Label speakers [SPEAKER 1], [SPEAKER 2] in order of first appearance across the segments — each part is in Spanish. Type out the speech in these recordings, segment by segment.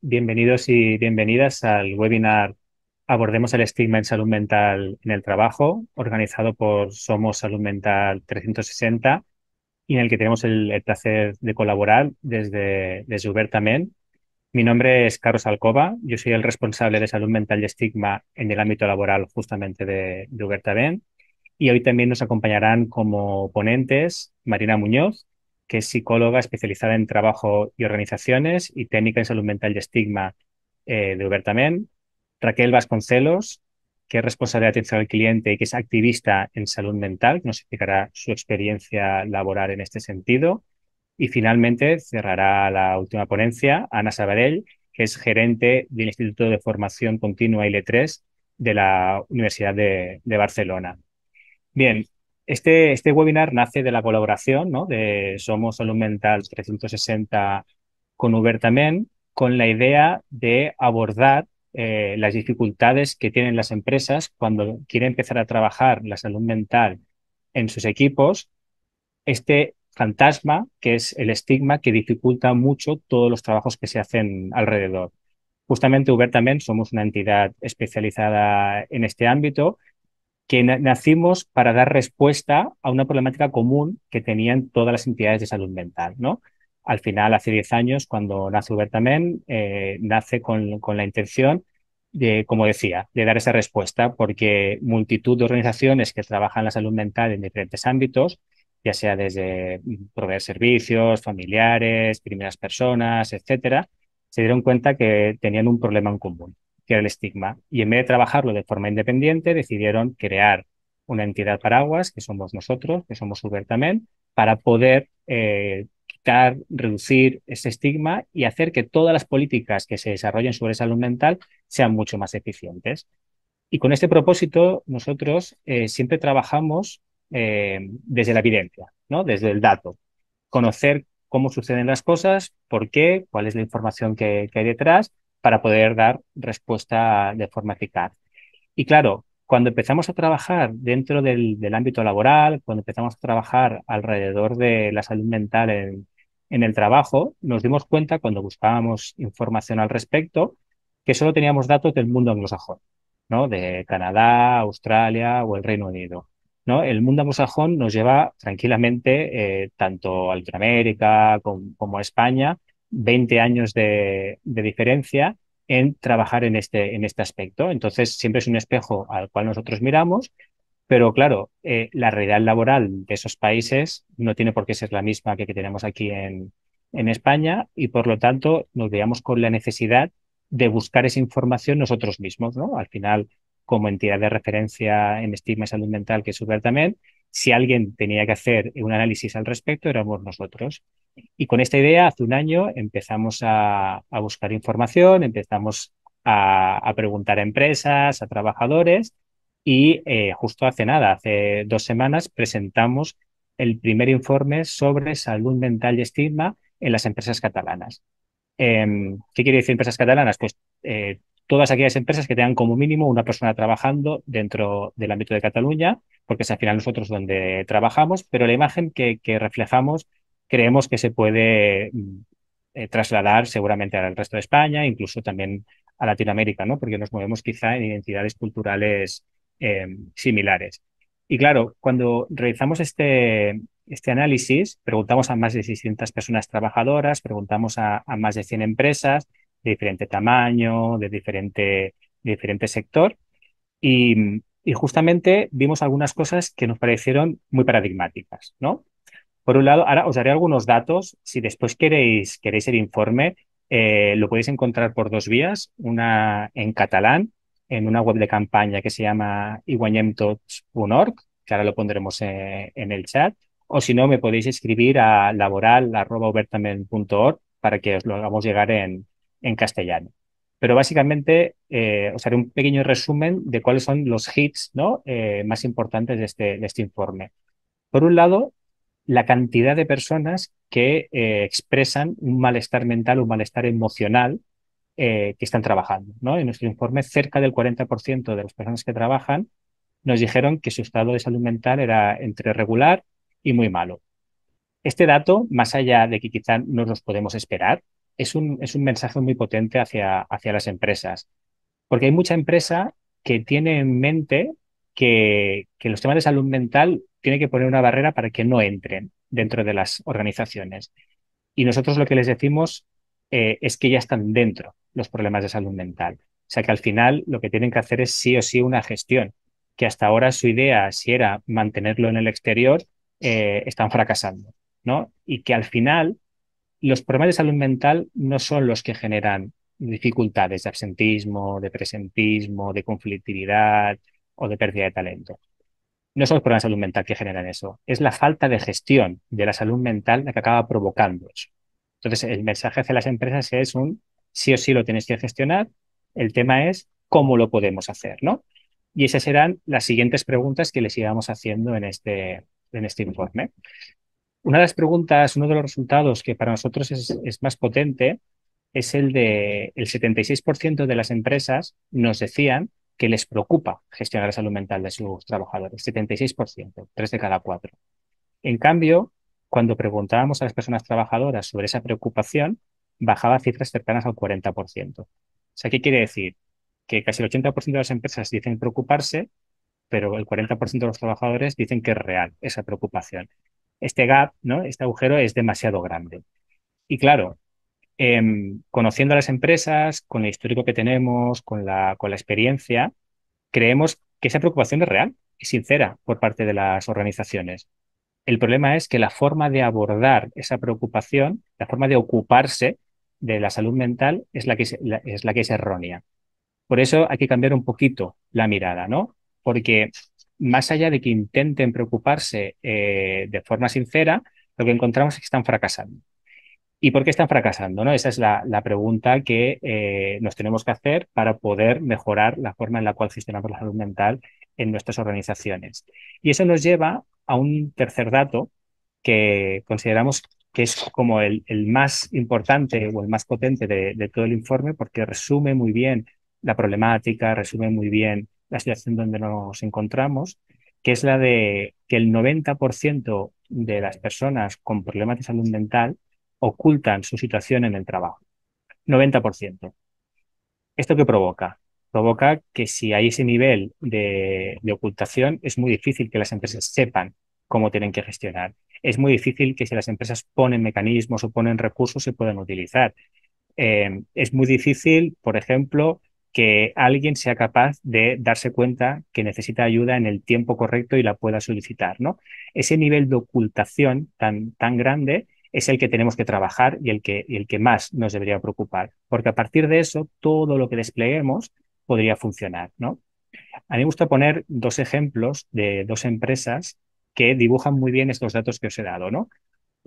[SPEAKER 1] Bienvenidos y bienvenidas al webinar Abordemos el estigma en salud mental en el trabajo, organizado por Somos Salud Mental 360 y en el que tenemos el, placer de colaborar desde, desde Uber también. Mi nombre es Carlos Alcoba, yo soy el responsable de salud mental y estigma en el ámbito laboral justamente de, de Uber Y hoy también nos acompañarán como ponentes Marina Muñoz, que es psicóloga especializada en trabajo y organizaciones y técnica en salud mental y estigma eh, de UbertaMEN. Raquel Vasconcelos, que es responsable de atención al cliente y que es activista en salud mental, que nos explicará su experiencia laboral en este sentido. Y finalmente cerrará la última ponencia Ana Sabadell, que es gerente del Instituto de Formación Continua ILE3 de la Universidad de, de Barcelona. Bien, este, este, webinar nace de la colaboración de Somos Salud Mental 360 con Uber también, con la idea de abordar eh, las dificultades que tienen las empresas cuando quieren empezar a trabajar la salud mental en sus equipos. Este fantasma, que es el estigma que dificulta mucho todos los trabajos que se hacen alrededor. Justamente Uber también somos una entidad especializada en este ámbito que nacimos para dar respuesta a una problemática común que tenían todas las entidades de salud mental, ¿no? Al final, hace 10 años, cuando nace Ubertamen, también, eh, nace con, con, la intención de, como decía, de dar esa respuesta, porque multitud de organizaciones que trabajan la salud mental en diferentes ámbitos, ya sea desde mm, proveer servicios, familiares, primeras personas, etcétera, se dieron cuenta que tenían un problema en común, que era el estigma. Y en vez de trabajarlo de forma independiente, decidieron crear una entidad paraguas, que somos nosotros, que somos Uber también, para poder eh, quitar, reducir ese estigma y hacer que todas las políticas que se desarrollen sobre salud mental sean mucho más eficientes. Y con este propósito, nosotros eh, siempre trabajamos eh, desde la evidencia, ¿no? desde el dato. Conocer cómo suceden las cosas, por qué, cuál es la información que hay detrás para poder dar respuesta de forma eficaz. Y claro, cuando empezamos a trabajar dentro del, ámbito laboral, cuando empezamos a trabajar alrededor de la salud mental en, el trabajo, nos dimos cuenta cuando buscábamos información al respecto que solo teníamos datos del mundo anglosajón, ¿no? De Canadá, Australia o el Reino Unido. ¿no? El mundo anglosajón nos lleva tranquilamente eh, tanto a Latinoamérica como, a España 20 años de, diferencia en trabajar en este, en este aspecto. Entonces, siempre es un espejo al cual nosotros miramos, pero claro, eh, la realidad laboral de esos países no tiene por qué ser la misma que, tenemos aquí en, España y por lo tanto nos veamos con la necesidad de buscar esa información nosotros mismos, ¿no? Al final, como entidad de referencia en estigma y salud mental que es Uber también, si alguien tenía que hacer un análisis al respecto, éramos nosotros. Y con esta idea, hace un año empezamos a, buscar información, empezamos a, preguntar a empresas, a trabajadores, y eh, justo hace nada, hace dos semanas, presentamos el primer informe sobre salud mental y estigma en las empresas catalanas. Em, ¿Qué quiere decir empresas catalanas? Pues eh, todas aquellas empresas que tengan como mínimo una persona trabajando dentro del ámbito de Cataluña, porque es al final nosotros donde trabajamos, pero la imagen que, reflejamos creemos que se puede mm, eh, trasladar seguramente al resto de España, incluso también a Latinoamérica, ¿no? Porque nos movemos quizá en identidades culturales em, similares. Y claro, cuando realizamos este, este análisis, preguntamos a más de 600 personas trabajadoras, preguntamos a, a más de 100 empresas de diferente tamaño, de diferente, de diferente sector. Y, justamente vimos algunas cosas que nos parecieron muy paradigmáticas, ¿no? Por un lado, ahora os daré algunos datos. Si después queréis, queréis el informe, eh, lo podéis encontrar por dos vías. Una en catalán, en una web de campaña que se llama iguanyemtots.org, que ahora lo pondremos eh, en, el chat. O si no, me podéis escribir a laboral.obertamen.org para que os lo hagamos llegar en, en castellano. Pero básicamente eh, os haré un pequeño resumen de cuáles son los hits ¿no? Eh, más importantes de este, este, informe. Por un lado, la cantidad de personas que eh, expresan un malestar mental, un malestar emocional que están trabajando. ¿no? En nuestro informe, cerca del 40% de las personas que trabajan nos dijeron que su estado de salud mental era entre regular y muy malo. Este dato, más allá de que quizá no nos podemos esperar, es un, mensaje muy potente hacia, hacia las empresas, porque hay mucha empresa que tiene en mente que, los temas de salud mental tiene que poner una barrera para que no entren dentro de las organizaciones. Y nosotros lo que les decimos eh, es que ya están dentro los problemas de salud mental. O sea que al final lo que tienen que hacer es sí o sí una gestión, que hasta ahora su idea, si era mantenerlo en el exterior, eh, están fracasando, ¿no? Y que al final los problemas de salud mental no son los que generan dificultades de absentismo, de presentismo, de conflictividad o de pérdida de talento. No son los problemas de salud mental que generan eso, es la falta de gestión de la salud mental la que acaba provocando eso. Entonces, el mensaje hacia las empresas es un sí o sí lo tienes que gestionar, el tema es cómo lo podemos hacer, ¿no? Y esas serán las siguientes preguntas que les íbamos haciendo en este, en este informe una de las preguntas, uno de los resultados que para nosotros es, más potente es el de el 76% de las empresas nos decían que les preocupa gestionar la salud mental de sus trabajadores, 76%, 3 de cada 4. En cambio, cuando preguntábamos a las personas trabajadoras sobre esa preocupación, bajaba cifras cercanas al 40%. O sea, ¿qué quiere decir? Que casi el 80% de las empresas dicen preocuparse, pero el 40% de los trabajadores dicen que es real esa preocupación este gap, ¿no? este agujero es demasiado grande. Y claro, em, conociendo a las empresas, con el histórico que tenemos, con la, con la experiencia, creemos que esa preocupación es real y sincera por parte de las organizaciones. El problema es que la forma de abordar esa preocupación, la forma de ocuparse de la salud mental es la que es, es, la que es errónea. Por eso hay que cambiar un poquito la mirada, ¿no? Porque más allá de que intenten preocuparse eh, de forma sincera, lo que encontramos es que están fracasando. ¿Y por qué están fracasando? ¿no? Esa es la, la pregunta que eh, nos tenemos que hacer para poder mejorar la forma en la cual gestionamos la salud mental en nuestras organizaciones. Y eso nos lleva a un tercer dato que consideramos que es como el, más importante o el más potente de, todo el informe porque resume muy bien la problemática, resume muy bien la situación donde nos encontramos, que es la de que el 90% de las personas con problemas de salud mental ocultan su situación en el trabajo. 90%. ¿Esto qué provoca? Provoca que si hay ese nivel de, ocultación, es muy difícil que las empresas sepan cómo tienen que gestionar. Es muy difícil que si las empresas ponen mecanismos o ponen recursos se puedan utilizar. Eh, es muy difícil, por ejemplo, que alguien sea capaz de darse cuenta que necesita ayuda en el tiempo correcto y la pueda solicitar, ¿no? Ese nivel de ocultación tan, tan grande es el que tenemos que trabajar y el que, el que más nos debería preocupar, porque a partir de eso todo lo que despleguemos podría funcionar, ¿no? A mí me gusta poner dos ejemplos de dos empresas que dibujan muy bien estos datos que os he dado, ¿no?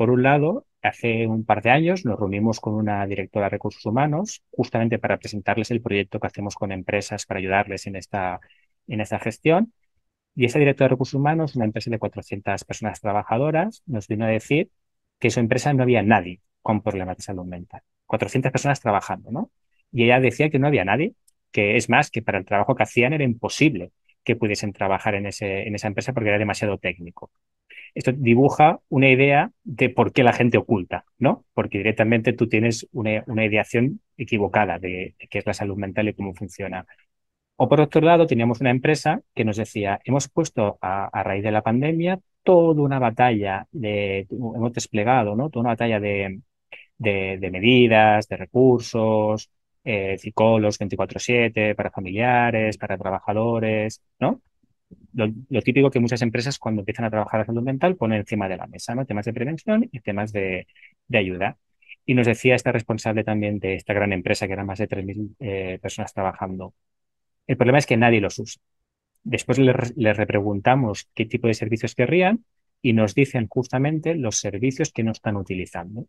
[SPEAKER 1] Por un lado, hace un par de años nos reunimos con una directora de recursos humanos justamente para presentarles el proyecto que hacemos con empresas para ayudarles en esta, en gestión. Y esa directora de recursos humanos, una empresa de 400 personas trabajadoras, nos vino a decir que en su empresa no había nadie con problemas de salud mental. 400 personas trabajando, ¿no? Y ella decía que no había nadie, que es más, que para el trabajo que hacían era imposible que pudiesen trabajar en, ese, en esa empresa porque era demasiado técnico esto dibuja una idea de por qué la gente oculta, ¿no? Porque directamente tú tienes una, ideación equivocada de, qué es la salud mental y cómo funciona. O por otro lado, teníamos una empresa que nos decía, hemos puesto a, raíz de la pandemia toda una batalla, de, hemos desplegado, ¿no? Toda una batalla de, medidas, de recursos, eh, psicólogos 24/7, para familiares, para trabajadores, ¿no? lo, típico que muchas empresas cuando empiezan a trabajar la salud mental ponen encima de la mesa, Temas de prevención y temas de, ayuda. Y nos decía esta responsable también de esta gran empresa, que eran más de 3.000 eh, personas trabajando. El problema es que nadie los usa. Después les, repreguntamos qué tipo de servicios querrían y nos dicen justamente los servicios que no están utilizando.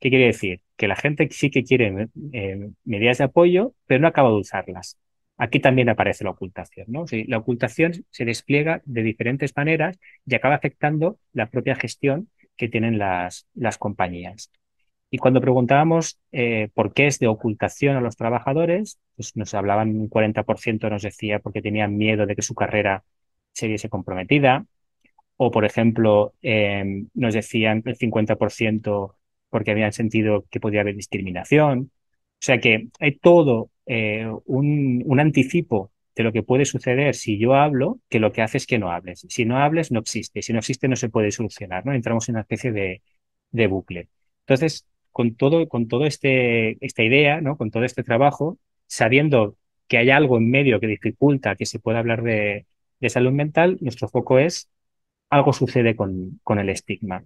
[SPEAKER 1] ¿Qué quiere decir? Que la gente sí que quiere eh, medidas de apoyo, pero no acaba de usarlas. Aquí también aparece la ocultación, ¿no? la ocultación se despliega de diferentes maneras y acaba afectando la propia gestión que tienen las, las compañías. Y cuando preguntábamos eh, por qué es de ocultación a los trabajadores, pues nos hablaban un 40% nos decía porque tenían miedo de que su carrera se viese comprometida, o por ejemplo em, nos decían el 50% porque habían sentido que podía haber discriminación. O sea que hay todo eh, un, anticipo de lo que puede suceder si yo hablo, que lo que hace es que no hables. Si no hables, no existe. Si no existe, no se puede solucionar, ¿no? Entramos en una especie de, bucle. Entonces, con todo, con todo este, esta idea, ¿no? Con todo este trabajo, sabiendo que hay algo en medio que dificulta que se pueda hablar de, de salud mental, nuestro foco es algo sucede con, con el estigma.